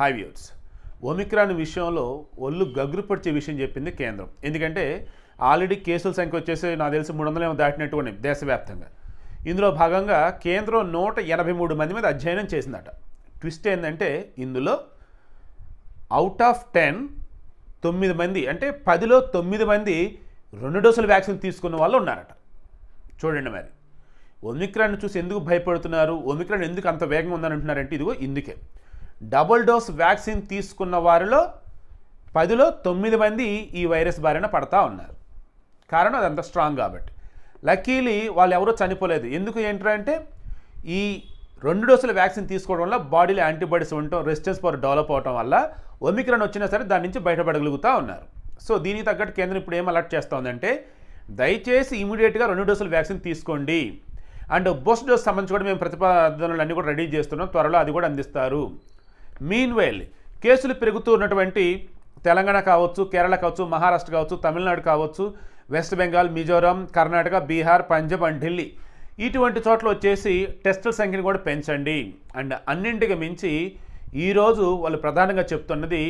hi viewers Omicron విషయంలో ఒళ్ళు గగ్గుపరిచే విషయం చెప్పింది కేంద్రం ఎందుకంటే ఆల్రెడీ కేసుల సంఖ్య వచ్చేసి నాకు తెలిసి మూడు వందలు ఏమో దాటినట్టు ఉన్నాయి దేశవ్యాప్తంగా ఇందులో భాగంగా కేంద్రం నూట ఎనభై మూడు మంది మీద అధ్యయనం చేసిందట ట్విస్ట్ ఏంటంటే ఇందులో అవుట్ ఆఫ్ టెన్ తొమ్మిది మంది అంటే పదిలో తొమ్మిది మంది రెండు డోసుల వ్యాక్సిన్ తీసుకున్న వాళ్ళు ఉన్నారట చూడండి మరి ఒమిక్రాన్ చూసి ఎందుకు భయపడుతున్నారు ఒమిక్రాన్ ఎందుకు అంత వేగంగా ఉందని అంటున్నారంటే ఇదిగో ఇందుకే డబుల్ డోస్ వ్యాక్సిన్ తీసుకున్న వారిలో పదిలో తొమ్మిది మంది ఈ వైరస్ బారిన పడతా ఉన్నారు కారణం అది అంత స్ట్రాంగ్ కాబట్టి లక్కీలీ వాళ్ళు ఎవరో చనిపోలేదు ఎందుకు ఏంటంటే ఈ రెండు డోసుల వ్యాక్సిన్ తీసుకోవడం వల్ల బాడీలో యాంటీబాడీస్ ఉండటం రెసిస్టెన్స్ పవర్ డెవలప్ అవడం వల్ల ఒమిక్రాన్ వచ్చినా సరే దాని నుంచి బయటపడగలుగుతూ ఉన్నారు సో దీనికి తగ్గట్టు కేంద్రం ఇప్పుడు ఏం అలర్ట్ చేస్తోందంటే దయచేసి ఇమీడియట్గా రెండు డోసుల వ్యాక్సిన్ తీసుకోండి అండ్ బూస్టర్ డోస్ సంబంధించి కూడా మేము ప్రతిపాదనలు అన్నీ కూడా రెడీ చేస్తున్నాం త్వరలో అది కూడా అందిస్తారు మీన్ వేల్ కేసులు పెరుగుతూ ఉన్నటువంటి తెలంగాణ కావచ్చు కేరళ కావచ్చు మహారాష్ట్ర కావచ్చు తమిళనాడు కావచ్చు వెస్ట్ బెంగాల్ మిజోరాం కర్ణాటక బీహార్ పంజాబ్ అండ్ ఢిల్లీ ఇటువంటి చోట్ల వచ్చేసి టెస్టుల సంఖ్యను కూడా పెంచండి అండ్ అన్నింటికి మించి ఈరోజు వాళ్ళు ప్రధానంగా చెప్తున్నది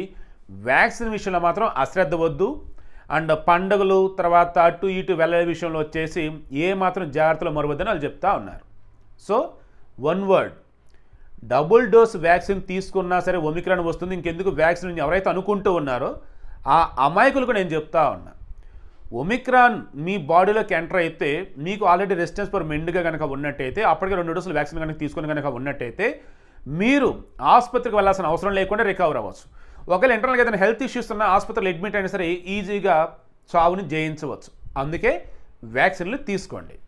వ్యాక్సిన్ విషయంలో మాత్రం అశ్రద్ధ వద్దు అండ్ పండుగలు తర్వాత అటు ఇటు వెళ్ళే విషయంలో వచ్చేసి ఏ మాత్రం జాగ్రత్తలు మరవద్దని వాళ్ళు చెప్తా ఉన్నారు so one word double dose vaccine తీసుకున్నా సరే ఒమిక్రాన్ వస్తుంది ఇంకెందుకు వ్యాక్సిన్ ఎవరైతే అనుకుంటూ ఉన్నారో ఆ అమాయకులకు నేను చెప్తా ఉన్నా ఒమిక్రాన్ మీ బాడీలోకి ఎంటర్ అయితే మీకు ఆల్రెడీ రెసిస్టెన్స్ పర్ మెండ్గా కనుక ఉన్నట్టయితే అప్పటికే రెండు డోసులు వ్యాక్సిన్ కనుక తీసుకుని కనుక ఉన్నట్టయితే మీరు ఆసుపత్రికి వెళ్ళాల్సిన అవసరం లేకుండా రికవర్ అవ్వచ్చు ఒకవేళ ఇంటర్నల్ ఏదైనా హెల్త్ ఇష్యూస్ ఉన్న ఆసుపత్రిలో అడ్మిట్ అయినా సరే ఈజీగా చావుని జయించవచ్చు అందుకే వ్యాక్సిన్లు తీసుకోండి